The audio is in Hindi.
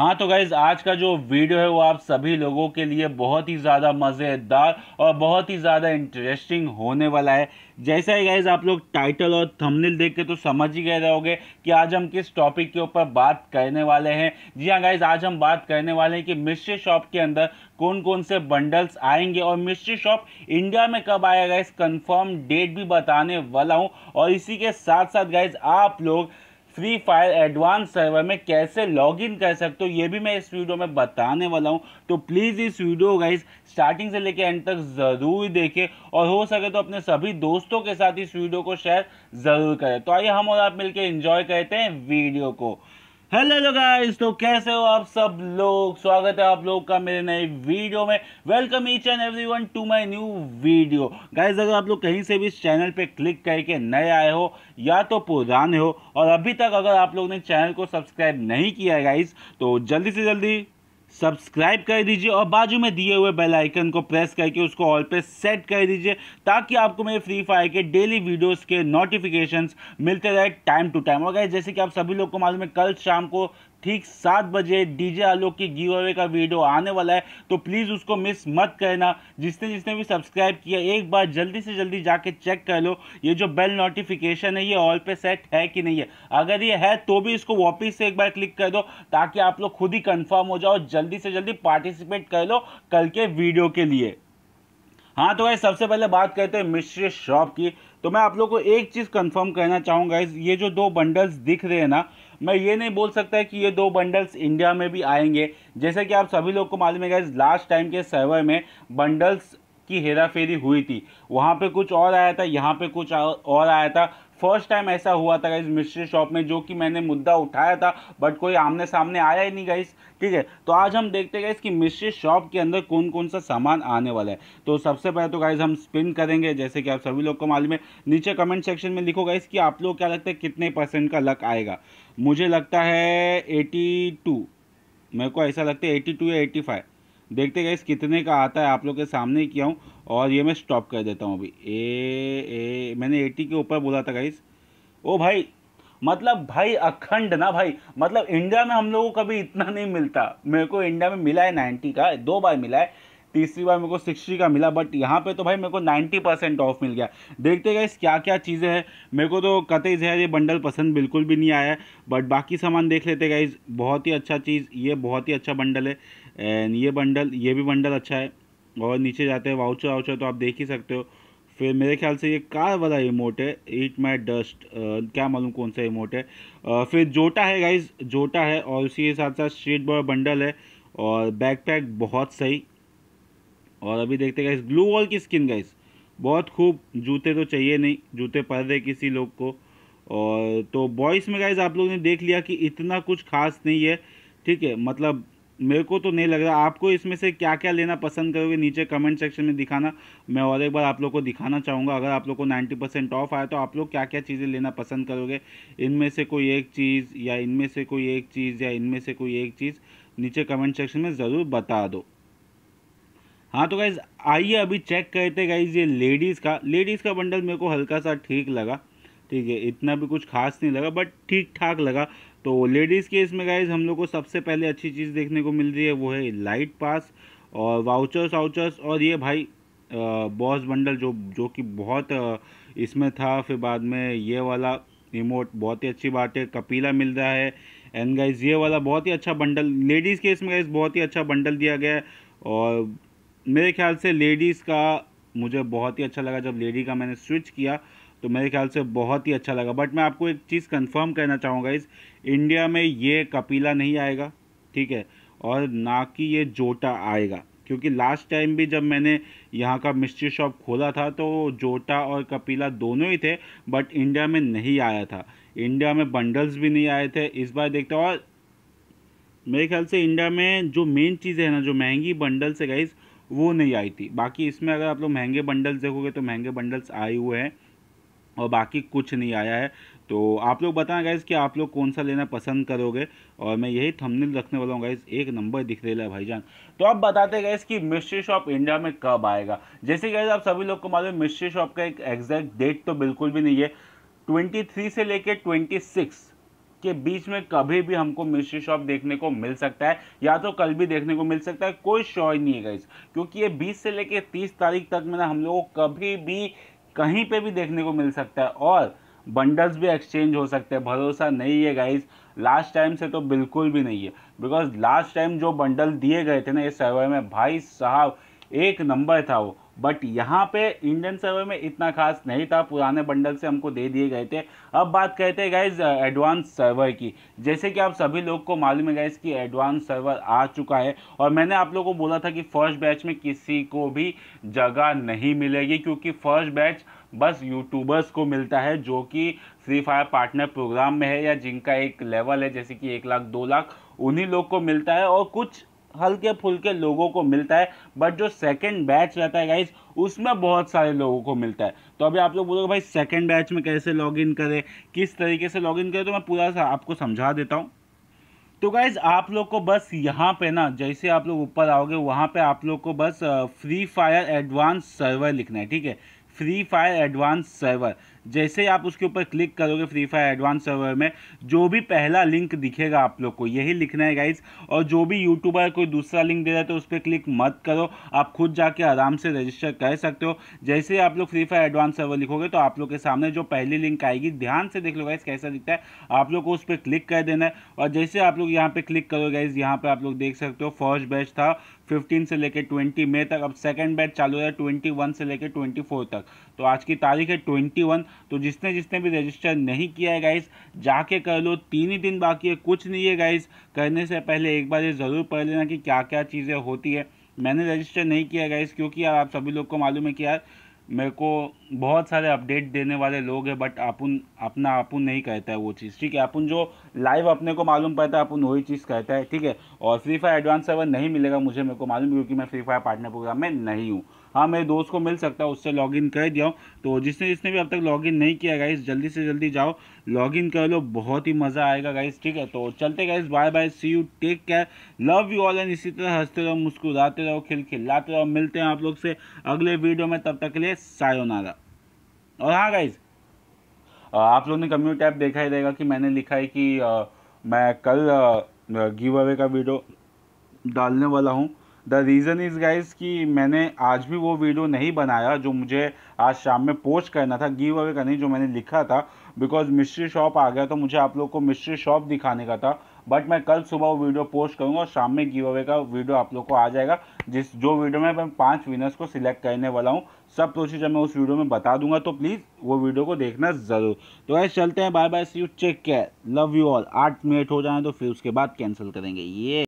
हाँ तो गाइज आज का जो वीडियो है वो आप सभी लोगों के लिए बहुत ही ज़्यादा मज़ेदार और बहुत ही ज़्यादा इंटरेस्टिंग होने वाला है जैसा ही गाइज आप लोग टाइटल और थंबनेल देख के तो समझ ही गए रहोगे कि आज हम किस टॉपिक के ऊपर बात करने वाले हैं जी हाँ गाइज आज हम बात करने वाले हैं कि मिस्ट्री शॉप के अंदर कौन कौन से बंडल्स आएंगे और मिस्ट्री शॉप इंडिया में कब आएगा इस कन्फर्म डेट भी बताने वाला हूँ और इसी के साथ साथ गाइज आप लोग फ्री फायर एडवांस सर्वर में कैसे लॉगिन कर सकते हो ये भी मैं इस वीडियो में बताने वाला हूँ तो प्लीज़ इस वीडियो गाइज स्टार्टिंग से लेकर एंड तक ज़रूर देखें और हो सके तो अपने सभी दोस्तों के साथ इस वीडियो को शेयर ज़रूर करें तो आइए हम और आप मिलकर इन्जॉय करते हैं वीडियो को हेलो हेलो गाइस तो कैसे हो आप सब लोग स्वागत है आप लोग का मेरे नए वीडियो में welcome each and everyone to my new video guys अगर आप लोग कहीं से भी इस चैनल पे क्लिक करके नए आए हो या तो पुराने हो और अभी तक अगर आप लोग ने चैनल को सब्सक्राइब नहीं किया है गाइस तो जल्दी से जल्दी सब्सक्राइब कर दीजिए और बाजू में दिए हुए बेल आइकन को प्रेस करके उसको ऑल पे सेट कर दीजिए ताकि आपको मेरे फ्री फायर के डेली वीडियोस के नोटिफिकेशंस मिलते रहे टाइम टू टाइम और गए जैसे कि आप सभी लोग को मालूम है कल शाम को ठीक सात बजे डीजे आलोक की गिव अवे का वीडियो आने वाला है तो प्लीज़ उसको मिस मत करना जिसने जिसने भी सब्सक्राइब किया एक बार जल्दी से जल्दी जाके चेक कर लो ये जो बेल नोटिफिकेशन है ये ऑल पे सेट है कि नहीं है अगर ये है तो भी इसको वापस से एक बार क्लिक कर दो ताकि आप लोग खुद ही कन्फर्म हो जाओ जल्दी से जल्दी पार्टिसिपेट कर लो कल के वीडियो के लिए हाँ तो भाई सबसे पहले बात करते हैं मिश्री शॉप की तो मैं आप लोग को एक चीज़ कंफर्म करना चाहूँगा ये जो दो बंडल्स दिख रहे हैं ना मैं ये नहीं बोल सकता है कि ये दो बंडल्स इंडिया में भी आएंगे जैसे कि आप सभी लोग को मालूम है इस लास्ट टाइम के सर्वर में बंडल्स की हेरा फेरी हुई थी वहाँ पे कुछ और आया था यहाँ पे कुछ और आया था फर्स्ट टाइम ऐसा हुआ था इस मिस्ट्री शॉप में जो कि मैंने मुद्दा उठाया था बट कोई आमने सामने आया ही नहीं गाइस ठीक है तो आज हम देखते हैं इसकी मिस्ट्री शॉप के अंदर कौन कौन सा सामान आने वाला है तो सबसे पहले तो गाइज हम स्पिन करेंगे जैसे कि आप सभी लोग को मालूम है नीचे कमेंट सेक्शन में लिखो गाइस कि आप लोग क्या लगता है कितने परसेंट का लक आएगा मुझे लगता है एटी टू मेरे को ऐसा लगता है एटी टू या एटी फाइव देखते गए कितने का आता है आप लोग के सामने ही किया हूँ और ये मैं स्टॉप कर देता हूँ अभी ए ए मैंने एटी के ऊपर बोला था गाइस ओ भाई मतलब भाई अखंड ना भाई मतलब इंडिया में हम लोगों को कभी इतना नहीं मिलता मेरे को इंडिया में मिला है नाइन्टी का दो बार मिला है तीसरी बार मेरे को सिक्सटी का मिला बट यहाँ पे तो भाई मेरे को नाइन्टी परसेंट ऑफ मिल गया देखते गए क्या क्या चीज़ें हैं मेरे को तो कतई जहर ये बंडल पसंद बिल्कुल भी नहीं आया बट बाकी सामान देख लेते गाइज बहुत ही अच्छा चीज़ ये बहुत ही अच्छा बंडल है एंड ये बंडल ये भी बंडल अच्छा है और नीचे जाते हैं वाउचर वाउचर तो आप देख ही सकते हो फिर मेरे ख्याल से ये कार वाला इमोट है ईट माई डस्ट क्या मालूम कौन सा इमोट है आ, फिर जोटा है गाइज जोटा है और उसी के साथ साथ स्ट्रीट बॉय बंडल है और बैकपैक बहुत सही और अभी देखते गाइस ग्लू वॉल की स्किन गाइस बहुत खूब जूते तो चाहिए नहीं जूते पड़ रहे किसी लोग को और तो बॉयस में गाइज आप लोग ने देख लिया कि इतना कुछ खास नहीं है ठीक है मतलब मेरे को तो नहीं लग रहा आपको इसमें से क्या क्या लेना पसंद करोगे नीचे कमेंट सेक्शन में दिखाना मैं और एक बार आप लोग को दिखाना चाहूँगा अगर आप लोग को 90 परसेंट ऑफ आया तो आप लोग क्या क्या चीज़ें लेना पसंद करोगे इनमें से कोई एक चीज़ या इनमें से कोई एक चीज़ या इनमें से कोई एक चीज़ नीचे कमेंट सेक्शन में ज़रूर बता दो हाँ तो गाइज़ आइए अभी चेक करते गाइज़ ये लेडीज़ का लेडीज़ का बंडल मेरे को हल्का सा ठीक लगा ठीक है इतना भी कुछ खास नहीं लगा बट ठीक ठाक लगा तो लेडीज़ के इसमें गाइज़ हम लोग को सबसे पहले अच्छी चीज़ देखने को मिल रही है वो है लाइट पास और वाउचर्स वाउचर्स और ये भाई बॉस बंडल जो जो कि बहुत इसमें था फिर बाद में ये वाला रिमोट बहुत ही अच्छी बात है कपीला मिल रहा है एंड गाइज ये वाला बहुत ही अच्छा बंडल लेडीज़ के इसमें गाइज बहुत ही अच्छा बंडल दिया गया है और मेरे ख्याल से लेडीज़ का मुझे बहुत ही अच्छा लगा जब लेडी का मैंने स्विच किया तो मेरे ख्याल से बहुत ही अच्छा लगा बट मैं आपको एक चीज़ कंफर्म करना चाहूँगा इस इंडिया में ये कपीला नहीं आएगा ठीक है और ना कि ये जोटा आएगा क्योंकि लास्ट टाइम भी जब मैंने यहाँ का मिस्ट्री शॉप खोला था तो जोटा और कपीला दोनों ही थे बट इंडिया में नहीं आया था इंडिया में बंडल्स भी नहीं आए थे इस बार देखते और मेरे ख्याल से इंडिया में जो मेन चीज़ें हैं ना जो महंगी बंडल्स है गाइज़ वो नहीं आई थी बाकी इसमें अगर आप लोग महंगे बंडल्स देखोगे तो महंगे बंडल्स आए हुए हैं और बाकी कुछ नहीं आया है तो आप लोग बताएं गाइज़ कि आप लोग कौन सा लेना पसंद करोगे और मैं यही थंबनेल रखने वाला हूँ गाइज़ एक नंबर दिख रहा है भाईजान तो आप बताते गाइज़ कि मिस्ट्री शॉप इंडिया में कब आएगा जैसे गाइज़ आप सभी लोग को मालूम मिस्ट्री शॉप का एक एग्जैक्ट डेट तो बिल्कुल भी नहीं है 23 से लेकर 26 के बीच में कभी भी हमको मिस्ट्री शॉप देखने को मिल सकता है या तो कल भी देखने को मिल सकता है कोई शॉय नहीं है गाइज क्योंकि ये बीस से लेकर तीस तारीख तक में ना हम लोग को कभी भी कहीं पे भी देखने को मिल सकता है और बंडल्स भी एक्सचेंज हो सकते हैं भरोसा नहीं है गाइज लास्ट टाइम से तो बिल्कुल भी नहीं है बिकॉज लास्ट टाइम जो बंडल दिए गए थे ना इस सर्वे में भाई साहब एक नंबर था वो बट यहाँ पे इंडियन सर्वर में इतना खास नहीं था पुराने बंडल से हमको दे दिए गए थे अब बात कहते हैं गाइज एडवांस सर्वर की जैसे कि आप सभी लोग को मालूम है गाइज कि एडवांस सर्वर आ चुका है और मैंने आप लोगों को बोला था कि फर्स्ट बैच में किसी को भी जगह नहीं मिलेगी क्योंकि फर्स्ट बैच बस यूट्यूबर्स को मिलता है जो कि फ्री फायर पार्टनर प्रोग्राम में है या जिनका एक लेवल है जैसे कि एक लाख दो लाख उन्हीं लोग को मिलता है और कुछ हल्के फुल्के लोगों को मिलता है बट जो सेकेंड बैच रहता है गाइज उसमें बहुत सारे लोगों को मिलता है तो अभी आप लोग बोलोगे भाई सेकेंड बैच में कैसे लॉग इन करें किस तरीके से लॉग इन करें तो मैं पूरा सा आपको समझा देता हूँ तो गाइज आप लोग को बस यहाँ पे ना जैसे आप लोग ऊपर आओगे वहाँ पे आप लोग को बस फ्री फायर एडवांस सर्वर लिखना है ठीक है फ्री फायर एडवांस सर्वर जैसे आप उसके ऊपर क्लिक करोगे फ्री फायर एडवांस सर्वर में जो भी पहला लिंक दिखेगा आप लोग को यही लिखना है गाइज और जो भी यूट्यूबर कोई दूसरा लिंक दे रहा है तो उस पर क्लिक मत करो आप खुद जाके आराम से रजिस्टर कर सकते हो जैसे ही आप लोग फ्री फायर एडवांस सर्वर लिखोगे तो आप लोग के सामने जो पहली लिंक आएगी ध्यान से देख लो गाइज कैसा दिखता है आप लोग को उस पर क्लिक कर देना है और जैसे आप लोग यहाँ पर क्लिक करो गाइज यहाँ पर आप लोग देख सकते हो फर्स्ट बैच था फिफ्टीन से लेकर ट्वेंटी मई तक अब सेकेंड बैच चालू है ट्वेंटी वन से लेकर ट्वेंटी फोर तक तक तो आज की तारीख है ट्वेंटी वन तो जिसने जिसने भी रजिस्टर नहीं किया है गाइस जाके कर लो तीन ही दिन बाकी है कुछ नहीं है गाइस करने से पहले एक बार ये ज़रूर पढ़ लेना कि क्या क्या चीज़ें होती है मैंने रजिस्टर नहीं किया गाइस क्योंकि यार आप सभी लोग को मालूम है कि यार मेरे को बहुत सारे अपडेट देने वाले लोग हैं बट अपन अपना अपन नहीं कहता है वो चीज़ ठीक है अपन जो लाइव अपने को मालूम पड़ता है अपन वही चीज़ कहता है ठीक है और फ्री फायर एडवांस सर्वर नहीं मिलेगा मुझे मेरे को मालूम क्योंकि मैं फ्री फायर पार्टनर प्रोग्राम में नहीं हूँ हाँ मेरे दोस्त को मिल सकता है उससे लॉगिन कर दिया हूँ तो जिसने जिसने भी अब तक लॉगिन नहीं किया गाइस जल्दी से जल्दी जाओ लॉगिन कर लो बहुत ही मज़ा आएगा गाइस ठीक है तो चलते guys bye bye see you take care love you all and इसी तरह हंसते रहो मुस्कुराते रहो खिल खिलाते रहो मिलते हैं आप लोग से अगले वीडियो में तब तक के लिए नारा और हाँ गाइज़ आप लोगों ने कम्यूट ऐप देखा ही रहेगा कि मैंने लिखा है कि आ, मैं कल गिव अवे का वीडियो डालने वाला हूँ द रीज़न इज़ गाइज कि मैंने आज भी वो वीडियो नहीं बनाया जो मुझे आज शाम में पोस्ट करना था गिव अवे करनी जो मैंने लिखा था बिकॉज मिस्ट्री शॉप आ गया तो मुझे आप लोग को मिस्ट्री शॉप दिखाने का था बट मैं कल सुबह वो वीडियो पोस्ट करूँगा और शाम में गिव अवे का वीडियो आप लोग को आ जाएगा जिस जो वीडियो में मैं पाँच विनर्स को सिलेक्ट करने वाला हूँ सब प्रोसीजर मैं उस वीडियो में बता दूंगा तो प्लीज़ वो वीडियो को देखना ज़रूर तो ऐसे चलते हैं bye bye see you check care love you all आठ मिनट हो जाए तो फिर उसके बाद कैंसिल करेंगे ये